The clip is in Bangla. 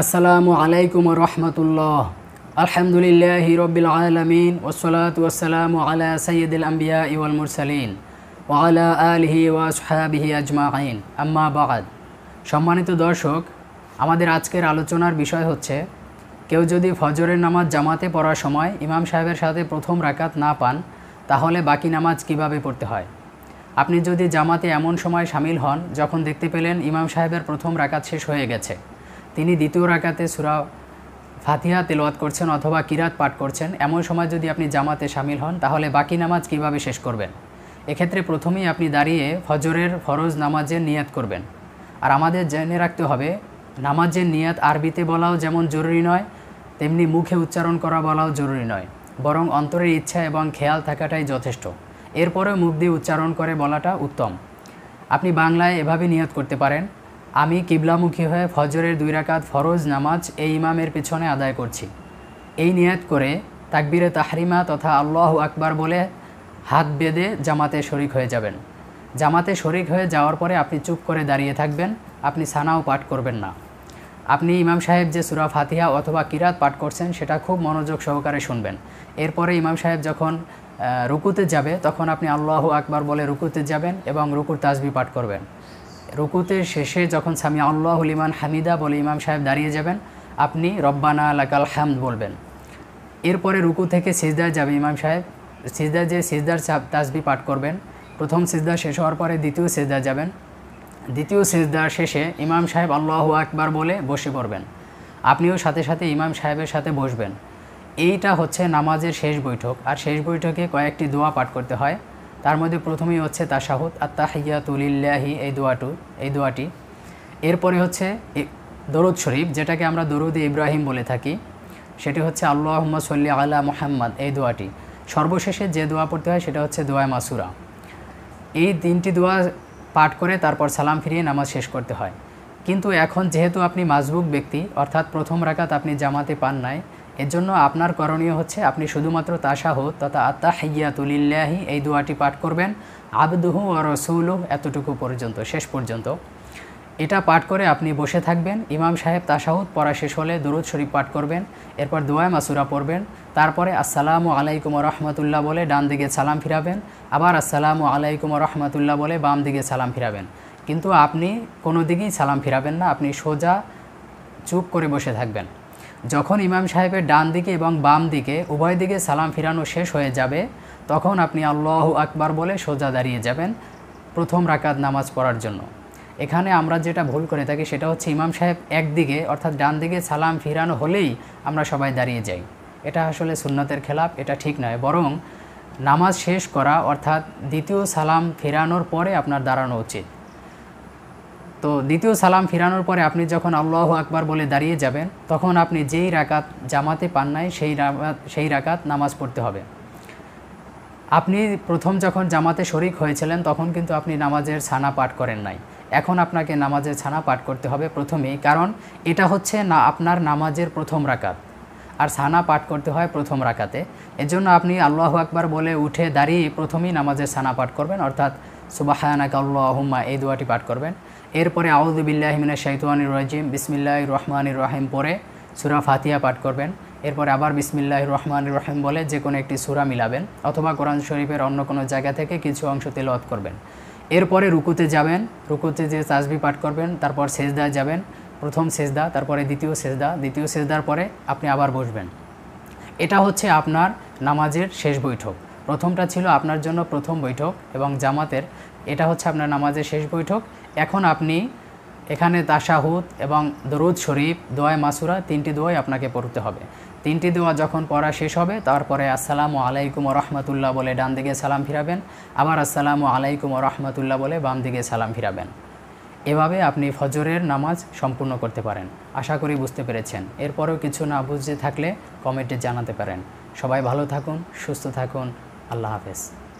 আসসালামু আলাইকুম রহমতুল্লাহ আলহামদুলিল্লাহ হিরবিল আলমিন ওসলাত ওসালাম আলা সৈয়দুল আম্বিয়া ইউল মুরসালিন ওয়ালা আলহি ওয়াসহাবিহি আজমাইন আম্মা বাদ সম্মানিত দর্শক আমাদের আজকের আলোচনার বিষয় হচ্ছে কেউ যদি ফজরের নামাজ জামাতে পড়ার সময় ইমাম সাহেবের সাথে প্রথম রাকাত না পান তাহলে বাকি নামাজ কিভাবে পড়তে হয় আপনি যদি জামাতে এমন সময় সামিল হন যখন দেখতে পেলেন ইমাম সাহেবের প্রথম রাকাত শেষ হয়ে গেছে তিনি দ্বিতীয় রাকাতে সুরা ফাতিহা তেলোয়াত করছেন অথবা কিরাত পাঠ করছেন এমন সময় যদি আপনি জামাতে সামিল হন তাহলে বাকি নামাজ কিভাবে শেষ করবেন এক্ষেত্রে প্রথমেই আপনি দাঁড়িয়ে ফজরের ফরজ নামাজের নিয়াত করবেন আর আমাদের জেনে রাখতে হবে নামাজের নিয়াত আরবিতে বলাও যেমন জরুরি নয় তেমনি মুখে উচ্চারণ করা বলাও জরুরি নয় বরং অন্তরের ইচ্ছা এবং খেয়াল থাকাটাই যথেষ্ট এরপরেও মুখ দিয়ে উচ্চারণ করে বলাটা উত্তম আপনি বাংলায় এভাবে নিয়াত করতে পারেন আমি কিবলামুখী হয়ে ফজরের দুই রাকাত ফরজ নামাজ এই ইমামের পিছনে আদায় করছি এই নিয়াত করে তাকবিরে তাহরিমা তথা আল্লাহ আকবার বলে হাত বেঁধে জামাতে শরিক হয়ে যাবেন জামাতে শরিক হয়ে যাওয়ার পরে আপনি চুপ করে দাঁড়িয়ে থাকবেন আপনি সানাও পাঠ করবেন না আপনি ইমাম সাহেব যে সুরা ফাতিহা অথবা কিরাত পাঠ করছেন সেটা খুব মনোযোগ সহকারে শুনবেন এরপরে ইমাম সাহেব যখন রুকুতে যাবে তখন আপনি আল্লাহ আকবার বলে রুকুতে যাবেন এবং রুকুর তাজবি পাঠ করবেন রুকুতে শেষে যখন স্বামী আল্লাহ ইমান হামিদা বলে ইমাম সাহেব দাঁড়িয়ে যাবেন আপনি রব্বানা লাকাল হামদ বলবেন এরপরে রুকু থেকে সিজদায় যাবে ইমাম সাহেব সিজদা যে সিজদার তাসবি পাঠ করবেন প্রথম সিজদা শেষ হওয়ার পরে দ্বিতীয় সিজদা যাবেন দ্বিতীয় সিজদার শেষে ইমাম সাহেব আল্লাহ আকবার বলে বসে পড়বেন আপনিও সাথে সাথে ইমাম সাহেবের সাথে বসবেন এইটা হচ্ছে নামাজের শেষ বৈঠক আর শেষ বৈঠকে কয়েকটি দোয়া পাঠ করতে হয় তার মধ্যে প্রথমেই হচ্ছে তাশাহুদ তুলিল্লাহি এই দোয়াটু এই দোয়াটি এরপরে হচ্ছে দরুদ শরীফ যেটাকে আমরা দরুদ ইব্রাহিম বলে থাকি সেটি হচ্ছে আল্লাহম্মা সল্লি আল্লাহ মোহাম্মদ এই দোয়াটি সর্বশেষে যে দোয়া পড়তে হয় সেটা হচ্ছে দোয়া মাসুরা এই তিনটি দোয়া পাঠ করে তারপর সালাম ফিরিয়ে নামাজ শেষ করতে হয় কিন্তু এখন যেহেতু আপনি মাজবুক ব্যক্তি অর্থাৎ প্রথম রাখাত আপনি জামাতে পান নাই এর জন্য আপনার করণীয় হচ্ছে আপনি শুধুমাত্র তাসাহ তথা আত্মা হাইয়াতুলিল্লাহি এই দোয়াটি পাঠ করবেন আবদুহু ও রসুলু এতটুকু পর্যন্ত শেষ পর্যন্ত এটা পাঠ করে আপনি বসে থাকবেন ইমাম সাহেব তাসাহুদ পড়া শেষ হলে দরুদ শরীফ পাঠ করবেন এরপর দোয়া মাসুরা পড়বেন তারপরে আসসালামু আলাইকুম রহমতুল্লাহ বলে ডান দিকে সালাম ফিরাবেন আবার আসসালামু আলাইকুম রহমতুল্লাহ বলে বাম দিকে সালাম ফিরাবেন কিন্তু আপনি কোনো দিকেই সালাম ফিরাবেন না আপনি সোজা চুপ করে বসে থাকবেন যখন ইমাম সাহেবের ডান দিকে এবং বাম দিকে উভয় দিকে সালাম ফিরানো শেষ হয়ে যাবে তখন আপনি আল্লাহ আকবার বলে সোজা দাঁড়িয়ে যাবেন প্রথম রাকাত নামাজ পড়ার জন্য এখানে আমরা যেটা ভুল করে থাকি সেটা হচ্ছে ইমাম সাহেব একদিকে অর্থাৎ ডান দিকে সালাম ফিরানো হলেই আমরা সবাই দাঁড়িয়ে যাই এটা আসলে সুন্নতের খেলাপ এটা ঠিক নয় বরং নামাজ শেষ করা অর্থাৎ দ্বিতীয় সালাম ফেরানোর পরে আপনার দাঁড়ানো উচিত তো দ্বিতীয় সালাম ফিরানোর পরে আপনি যখন আল্লাহ আকবার বলে দাঁড়িয়ে যাবেন তখন আপনি যেই রাকাত জামাতে পান নাই সেই সেই রাকাত নামাজ পড়তে হবে আপনি প্রথম যখন জামাতে শরিক হয়েছিলেন তখন কিন্তু আপনি নামাজের ছানা পাঠ করেন নাই এখন আপনাকে নামাজের ছানা পাঠ করতে হবে প্রথমেই কারণ এটা হচ্ছে না আপনার নামাজের প্রথম রাকাত আর ছানা পাঠ করতে হয় প্রথম রাকাতে এজন্য আপনি আল্লাহ আকবার বলে উঠে দাঁড়িয়ে প্রথমেই নামাজের ছানা পাঠ করবেন অর্থাৎ সুবাহানাক আল্লাহুম্মা এই দোয়াটি পাঠ করবেন এরপরে আউদুবিল্লাহ মিনা শাহিদুয়ানির রাজিম বিসমিল্লাহ রহমানির রহিম পরে সুরা ফাতিয়া পাঠ করবেন এরপর আবার বিসমিল্লাহ রহমান রহিম বলে যে কোনো একটি সুরা মিলাবেন অথবা কোরআন শরীফের অন্য কোনো জায়গা থেকে কিছু অংশ তেলত করবেন এরপরে রুকুতে যাবেন রুকুতে যে তাজবি পাঠ করবেন তারপর সেজদায় যাবেন প্রথম সেজদা তারপরে দ্বিতীয় সেজদা দ্বিতীয় সেজদার পরে আপনি আবার বসবেন এটা হচ্ছে আপনার নামাজের শেষ বৈঠক প্রথমটা ছিল আপনার জন্য প্রথম বৈঠক এবং জামাতের এটা হচ্ছে আপনার নামাজের শেষ বৈঠক এখন আপনি এখানে তাশাহুদ এবং দরুদ শরীফ দোয়ায় মাসুরা তিনটি দোয়াই আপনাকে পড়তে হবে তিনটি দোয়া যখন পড়া শেষ হবে তারপরে আসসালামু আলাইকুম রহমতুল্লাহ বলে ডান দিকে সালাম ফিরাবেন আবার আসসালামু আলাইকুম রহমতুল্লাহ বলে বাম দিকে সালাম ফিরাবেন এভাবে আপনি ফজরের নামাজ সম্পূর্ণ করতে পারেন আশা করি বুঝতে পেরেছেন এরপরেও কিছু না বুঝতে থাকলে কমেন্টে জানাতে পারেন সবাই ভালো থাকুন সুস্থ থাকুন Allah